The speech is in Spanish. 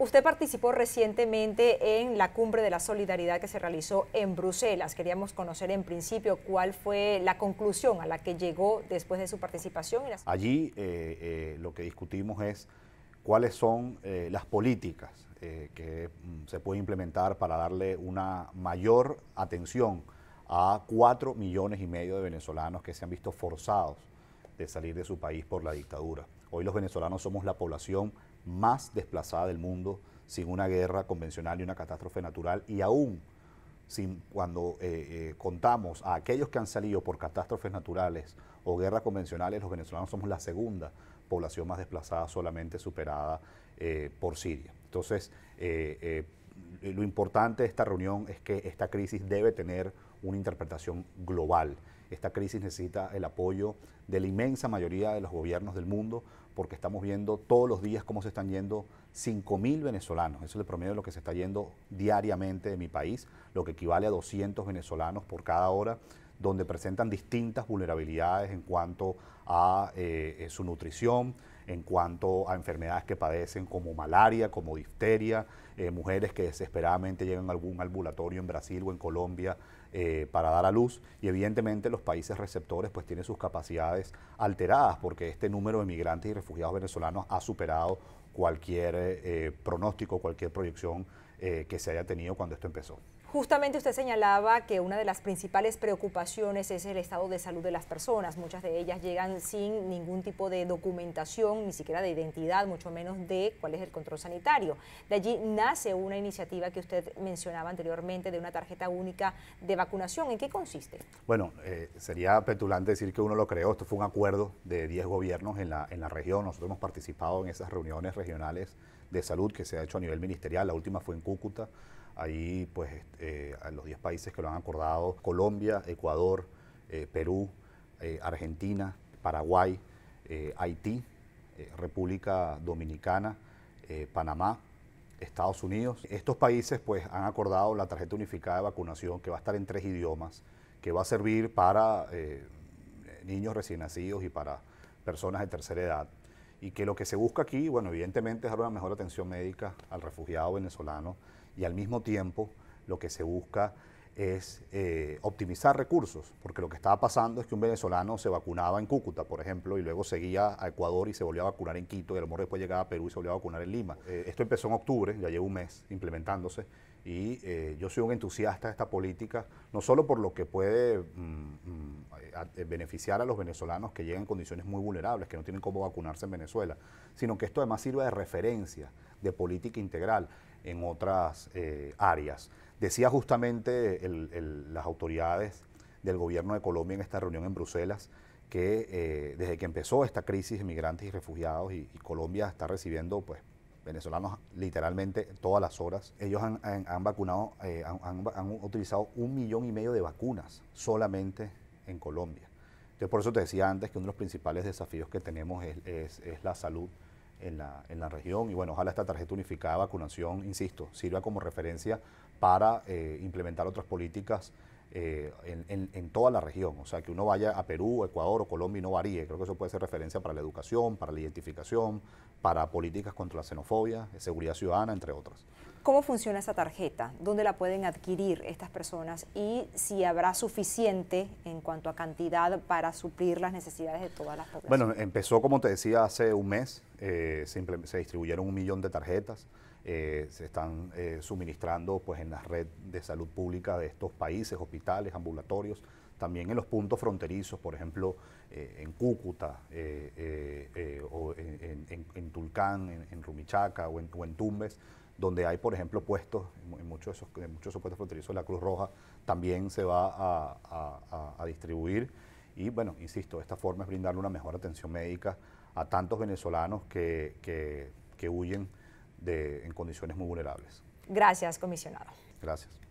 Usted participó recientemente en la cumbre de la solidaridad que se realizó en Bruselas. Queríamos conocer en principio cuál fue la conclusión a la que llegó después de su participación. Allí eh, eh, lo que discutimos es cuáles son eh, las políticas que mm, se puede implementar para darle una mayor atención a cuatro millones y medio de venezolanos que se han visto forzados de salir de su país por la dictadura. Hoy los venezolanos somos la población más desplazada del mundo sin una guerra convencional y una catástrofe natural y aún sin, cuando eh, eh, contamos a aquellos que han salido por catástrofes naturales o guerras convencionales, los venezolanos somos la segunda población más desplazada, solamente superada eh, por Siria. Entonces, lo importante de esta reunión es que esta crisis debe tener una interpretación global. Esta crisis necesita el apoyo de la inmensa mayoría de los gobiernos del mundo porque estamos viendo todos los días cómo se están yendo 5.000 venezolanos. Eso es el promedio de lo que se está yendo diariamente de mi país, lo que equivale a 200 venezolanos por cada hora, donde presentan distintas vulnerabilidades en cuanto a eh, eh, su nutrición, en cuanto a enfermedades que padecen como malaria, como difteria, eh, mujeres que desesperadamente llegan a algún ambulatorio en Brasil o en Colombia eh, para dar a luz y evidentemente los países receptores pues tienen sus capacidades alteradas porque este número de migrantes y refugiados venezolanos ha superado cualquier eh, pronóstico, cualquier proyección que se haya tenido cuando esto empezó. Justamente usted señalaba que una de las principales preocupaciones es el estado de salud de las personas. Muchas de ellas llegan sin ningún tipo de documentación, ni siquiera de identidad, mucho menos de cuál es el control sanitario. De allí nace una iniciativa que usted mencionaba anteriormente de una tarjeta única de vacunación. ¿En qué consiste? Bueno, eh, sería petulante decir que uno lo creó. Esto fue un acuerdo de 10 gobiernos en la, en la región. Nosotros hemos participado en esas reuniones regionales de salud que se ha hecho a nivel ministerial. La última fue en Cúcuta Ahí, pues, eh, los 10 países que lo han acordado, Colombia, Ecuador, eh, Perú, eh, Argentina, Paraguay, Haití, República Dominicana, Panamá, Estados Unidos. Estos países, pues, han acordado la tarjeta unificada de vacunación que va a estar en tres idiomas, que va a servir para niños recién nacidos y para personas de tercera edad y que lo que se busca aquí, bueno, evidentemente es dar una mejor atención médica al refugiado venezolano y al mismo tiempo lo que se busca es eh, optimizar recursos, porque lo que estaba pasando es que un venezolano se vacunaba en Cúcuta, por ejemplo, y luego seguía a Ecuador y se volvía a vacunar en Quito, y a lo mejor después llegaba a Perú y se volvía a vacunar en Lima. Eh, esto empezó en octubre, ya lleva un mes implementándose, y eh, yo soy un entusiasta de esta política, no solo por lo que puede mm, mm, eh, beneficiar a los venezolanos que llegan en condiciones muy vulnerables, que no tienen cómo vacunarse en Venezuela, sino que esto además sirva de referencia de política integral en otras eh, áreas. Decía justamente las autoridades del gobierno de Colombia en esta reunión en Bruselas que eh, desde que empezó esta crisis de migrantes y refugiados y, Colombia está recibiendo pues venezolanos literalmente todas las horas, ellos han, vacunado, han, han utilizado un millón y medio de vacunas solamente en Colombia. Entonces, por eso te decía antes que uno de los principales desafíos que tenemos es, la salud en la, en la, región. Y bueno, ojalá esta tarjeta unificada de vacunación, insisto, sirva como referencia para eh, implementar otras políticas eh, en, toda la región. O sea, que uno vaya a Perú, Ecuador o Colombia y no varíe. Creo que eso puede ser referencia para la educación, para la identificación, para políticas contra la xenofobia, seguridad ciudadana, entre otras. ¿Cómo funciona esa tarjeta? ¿Dónde la pueden adquirir estas personas? Y si habrá suficiente en cuanto a cantidad para suplir las necesidades de todas las personas? Bueno, empezó, como te decía, hace un mes. Eh, se distribuyeron un millón de tarjetas. Eh, se están eh, suministrando pues, en la red de salud pública de estos países, hospitales, ambulatorios, también en los puntos fronterizos, por ejemplo, eh, en Cúcuta, o en, Tulcán, en, Rumichaca o, en, Tumbes, donde hay, por ejemplo, puestos, en muchos de esos, puestos fronterizos de la Cruz Roja, también se va a, distribuir. Y bueno, insisto, esta forma es brindarle una mejor atención médica a tantos venezolanos que, que huyen en condiciones muy vulnerables. Gracias, comisionado. Gracias.